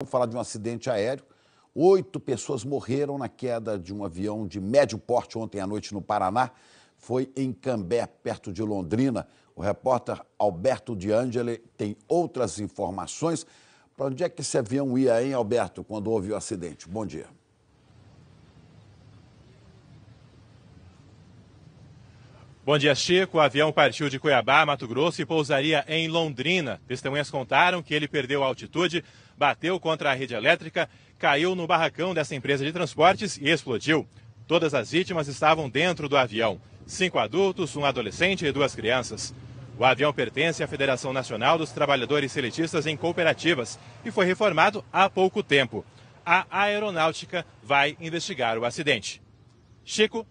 Vamos falar de um acidente aéreo. Oito pessoas morreram na queda de um avião de médio porte ontem à noite no Paraná. Foi em Cambé, perto de Londrina. O repórter Alberto De Angeli tem outras informações. Para onde é que esse avião ia, hein, Alberto, quando houve o acidente? Bom dia. Bom dia, Chico. O avião partiu de Cuiabá, Mato Grosso, e pousaria em Londrina. Testemunhas contaram que ele perdeu a altitude, bateu contra a rede elétrica, caiu no barracão dessa empresa de transportes e explodiu. Todas as vítimas estavam dentro do avião: cinco adultos, um adolescente e duas crianças. O avião pertence à Federação Nacional dos Trabalhadores Seletistas em Cooperativas e foi reformado há pouco tempo. A aeronáutica vai investigar o acidente. Chico,